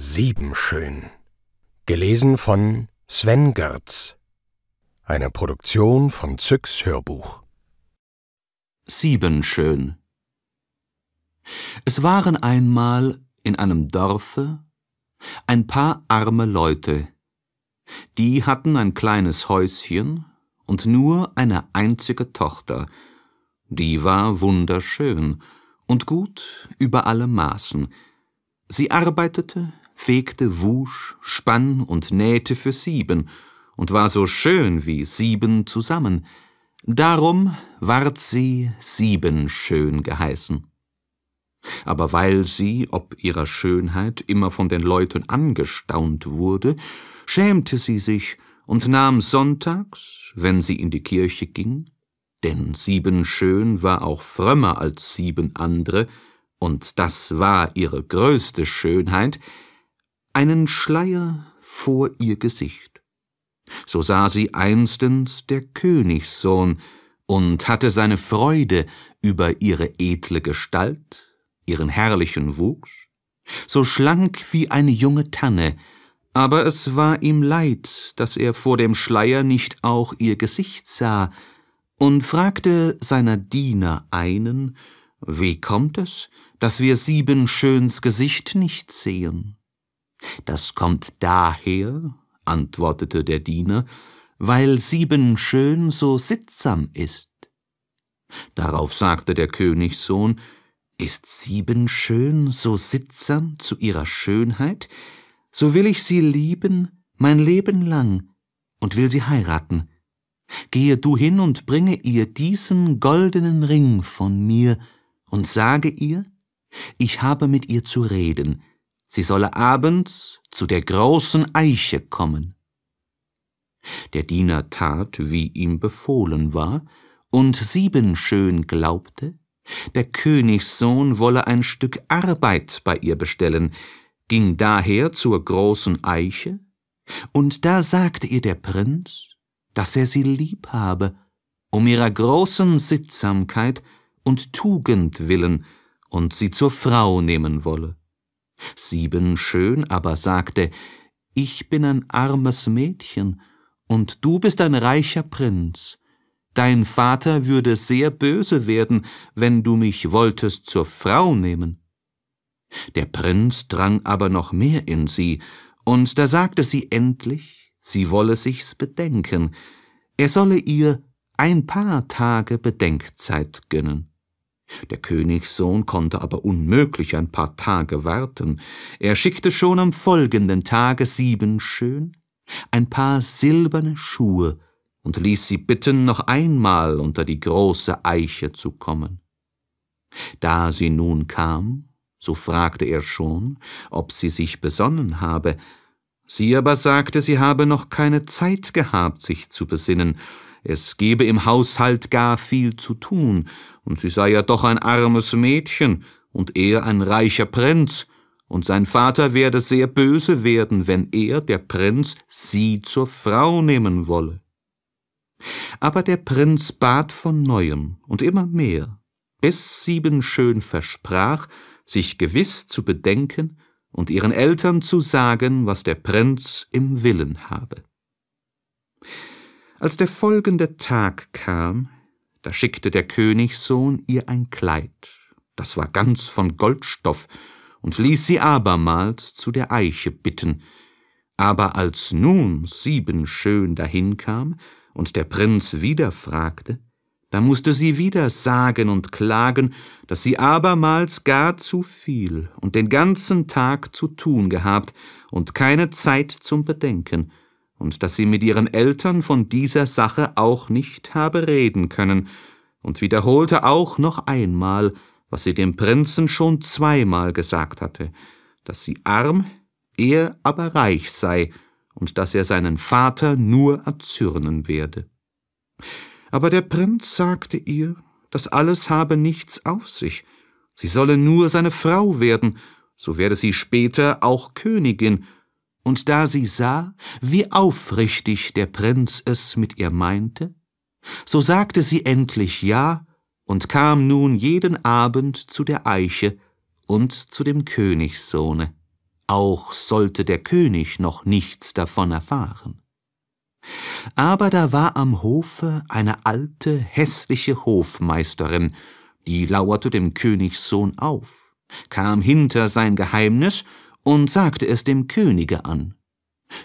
Sieben schön. Gelesen von Sven Gerz. Eine Produktion von Zyx Hörbuch. Sieben schön. Es waren einmal in einem Dorfe ein paar arme Leute. Die hatten ein kleines Häuschen und nur eine einzige Tochter. Die war wunderschön und gut über alle Maßen. Sie arbeitete fegte, wusch, spann und nähte für sieben und war so schön wie sieben zusammen. Darum ward sie siebenschön geheißen. Aber weil sie, ob ihrer Schönheit, immer von den Leuten angestaunt wurde, schämte sie sich und nahm sonntags, wenn sie in die Kirche ging, denn siebenschön war auch frömmer als sieben andere, und das war ihre größte Schönheit, einen Schleier vor ihr Gesicht. So sah sie einstens der Königssohn und hatte seine Freude über ihre edle Gestalt, ihren herrlichen Wuchs, so schlank wie eine junge Tanne, aber es war ihm leid, dass er vor dem Schleier nicht auch ihr Gesicht sah, und fragte seiner Diener einen, wie kommt es, dass wir sieben schöns Gesicht nicht sehen? Das kommt daher, antwortete der Diener, weil sieben schön so sittsam ist. Darauf sagte der Königssohn, ist sieben schön so sittsam zu ihrer Schönheit, so will ich sie lieben mein Leben lang und will sie heiraten. Gehe du hin und bringe ihr diesen goldenen Ring von mir und sage ihr, ich habe mit ihr zu reden, sie solle abends zu der großen Eiche kommen. Der Diener tat, wie ihm befohlen war, und siebenschön glaubte, der Königssohn wolle ein Stück Arbeit bei ihr bestellen, ging daher zur großen Eiche, und da sagte ihr der Prinz, dass er sie lieb habe, um ihrer großen Sittsamkeit und Tugend willen, und sie zur Frau nehmen wolle. Sieben schön aber sagte, ich bin ein armes Mädchen, und du bist ein reicher Prinz. Dein Vater würde sehr böse werden, wenn du mich wolltest zur Frau nehmen. Der Prinz drang aber noch mehr in sie, und da sagte sie endlich, sie wolle sich's bedenken, er solle ihr ein paar Tage Bedenkzeit gönnen. Der Königssohn konnte aber unmöglich ein paar Tage warten. Er schickte schon am folgenden Tage sieben schön ein paar silberne Schuhe und ließ sie bitten, noch einmal unter die große Eiche zu kommen. Da sie nun kam, so fragte er schon, ob sie sich besonnen habe, sie aber sagte, sie habe noch keine Zeit gehabt, sich zu besinnen, es gebe im Haushalt gar viel zu tun, und sie sei ja doch ein armes Mädchen und er ein reicher Prinz, und sein Vater werde sehr böse werden, wenn er, der Prinz, sie zur Frau nehmen wolle. Aber der Prinz bat von neuem und immer mehr, bis sieben schön versprach, sich gewiss zu bedenken und ihren Eltern zu sagen, was der Prinz im Willen habe. Als der folgende Tag kam, da schickte der Königssohn ihr ein Kleid, das war ganz von Goldstoff, und ließ sie abermals zu der Eiche bitten. Aber als nun siebenschön dahinkam und der Prinz wieder fragte, da mußte sie wieder sagen und klagen, daß sie abermals gar zu viel und den ganzen Tag zu tun gehabt und keine Zeit zum Bedenken, und dass sie mit ihren Eltern von dieser Sache auch nicht habe reden können, und wiederholte auch noch einmal, was sie dem Prinzen schon zweimal gesagt hatte, dass sie arm, er aber reich sei, und dass er seinen Vater nur erzürnen werde. Aber der Prinz sagte ihr, das alles habe nichts auf sich, sie solle nur seine Frau werden, so werde sie später auch Königin, und da sie sah, wie aufrichtig der Prinz es mit ihr meinte, so sagte sie endlich Ja und kam nun jeden Abend zu der Eiche und zu dem Königssohne. Auch sollte der König noch nichts davon erfahren. Aber da war am Hofe eine alte, hässliche Hofmeisterin, die lauerte dem Königssohn auf, kam hinter sein Geheimnis und sagte es dem Könige an.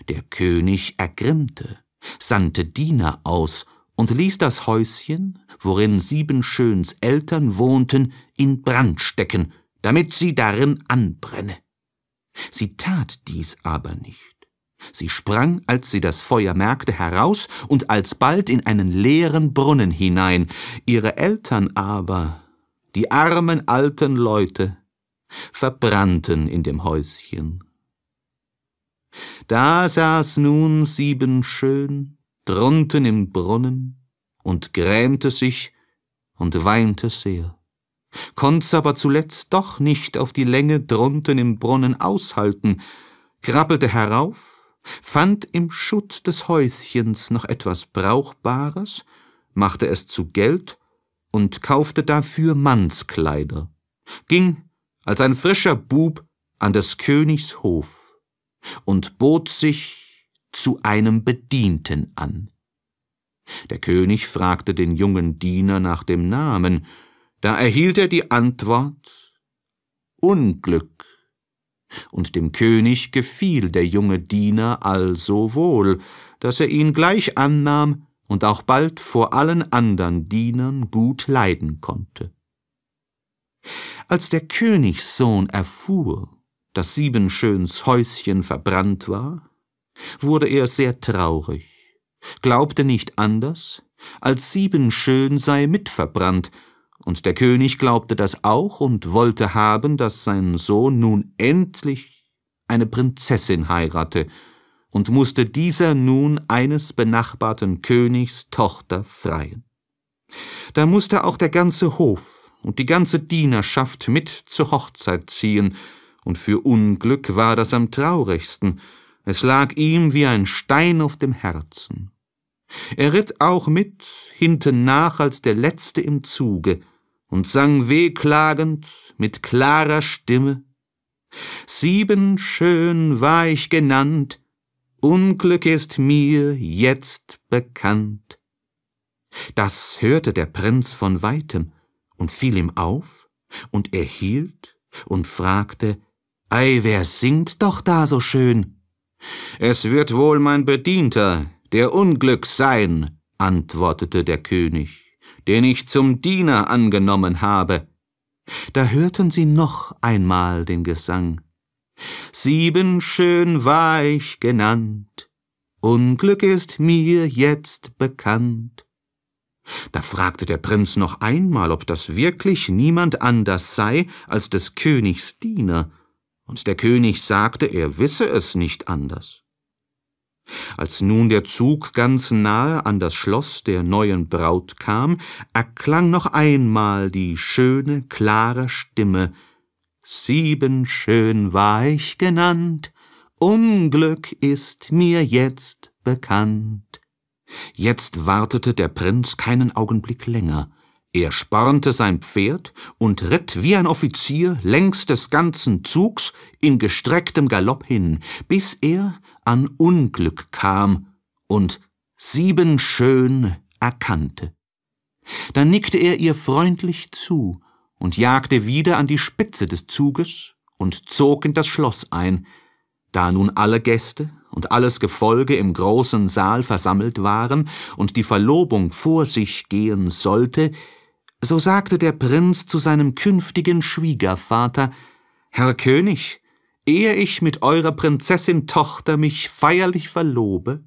Der König ergrimmte, sandte Diener aus und ließ das Häuschen, worin Siebenschöns Eltern wohnten, in Brand stecken, damit sie darin anbrenne. Sie tat dies aber nicht. Sie sprang, als sie das Feuer merkte, heraus und alsbald in einen leeren Brunnen hinein. Ihre Eltern aber, die armen alten Leute, verbrannten in dem Häuschen. Da saß nun sieben schön, drunten im Brunnen, und grämte sich und weinte sehr, konnt's aber zuletzt doch nicht auf die Länge drunten im Brunnen aushalten, krabbelte herauf, fand im Schutt des Häuschens noch etwas Brauchbares, machte es zu Geld und kaufte dafür Mannskleider, ging als ein frischer Bub an des Königs Hof und bot sich zu einem Bedienten an. Der König fragte den jungen Diener nach dem Namen, da erhielt er die Antwort Unglück. Und dem König gefiel der junge Diener also wohl, dass er ihn gleich annahm und auch bald vor allen anderen Dienern gut leiden konnte. Als der Königssohn erfuhr, dass Siebenschöns Häuschen verbrannt war, wurde er sehr traurig, glaubte nicht anders, als Siebenschön sei mitverbrannt, und der König glaubte das auch und wollte haben, dass sein Sohn nun endlich eine Prinzessin heirate, und musste dieser nun eines benachbarten Königs Tochter freien. Da musste auch der ganze Hof und die ganze Dienerschaft mit zur Hochzeit ziehen, und für Unglück war das am traurigsten, es lag ihm wie ein Stein auf dem Herzen. Er ritt auch mit, hinten nach als der Letzte im Zuge, und sang wehklagend mit klarer Stimme Sieben schön war ich genannt, Unglück ist mir jetzt bekannt. Das hörte der Prinz von weitem, und fiel ihm auf, und er hielt und fragte, Ei, wer singt doch da so schön? Es wird wohl mein Bedienter, der Unglück sein, antwortete der König, den ich zum Diener angenommen habe. Da hörten sie noch einmal den Gesang. Sieben schön war ich genannt, Unglück ist mir jetzt bekannt. Da fragte der Prinz noch einmal, ob das wirklich niemand anders sei als des Königs Diener, und der König sagte, er wisse es nicht anders. Als nun der Zug ganz nahe an das Schloss der neuen Braut kam, erklang noch einmal die schöne, klare Stimme Sieben schön war ich genannt, Unglück ist mir jetzt bekannt. Jetzt wartete der Prinz keinen Augenblick länger. Er spornte sein Pferd und ritt wie ein Offizier längs des ganzen Zugs in gestrecktem Galopp hin, bis er an Unglück kam und sieben schön erkannte. Dann nickte er ihr freundlich zu und jagte wieder an die Spitze des Zuges und zog in das Schloss ein, da nun alle Gäste und alles Gefolge im großen Saal versammelt waren und die Verlobung vor sich gehen sollte, so sagte der Prinz zu seinem künftigen Schwiegervater Herr König, ehe ich mit eurer Prinzessin Tochter mich feierlich verlobe,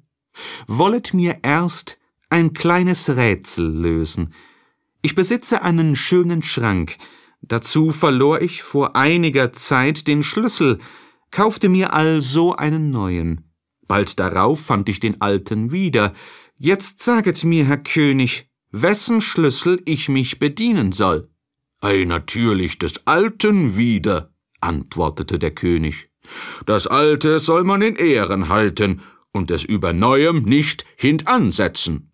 wollet mir erst ein kleines Rätsel lösen. Ich besitze einen schönen Schrank, dazu verlor ich vor einiger Zeit den Schlüssel, kaufte mir also einen neuen. Bald darauf fand ich den alten wieder. Jetzt saget mir, Herr König, wessen Schlüssel ich mich bedienen soll. Ei, natürlich des alten wieder, antwortete der König. Das alte soll man in Ehren halten und es über neuem nicht hintansetzen.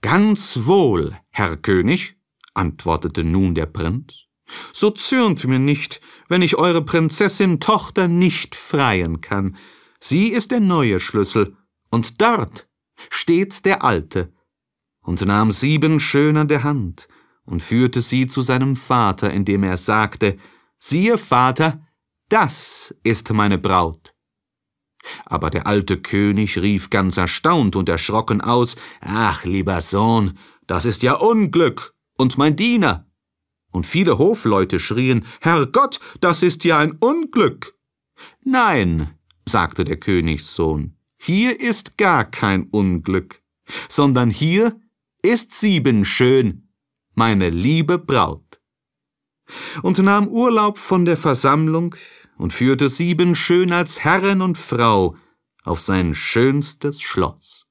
Ganz wohl, Herr König, antwortete nun der Prinz. So zürnt mir nicht, wenn ich eure Prinzessin Tochter nicht freien kann. Sie ist der neue Schlüssel, und dort steht der alte. Und nahm sieben Schöner der Hand und führte sie zu seinem Vater, indem er sagte, Siehe, Vater, das ist meine Braut. Aber der alte König rief ganz erstaunt und erschrocken aus, Ach, lieber Sohn, das ist ja Unglück und mein Diener und viele Hofleute schrien Herrgott, das ist ja ein Unglück. Nein, sagte der Königssohn, hier ist gar kein Unglück, sondern hier ist siebenschön, meine liebe Braut. Und nahm Urlaub von der Versammlung und führte siebenschön als Herren und Frau auf sein schönstes Schloss.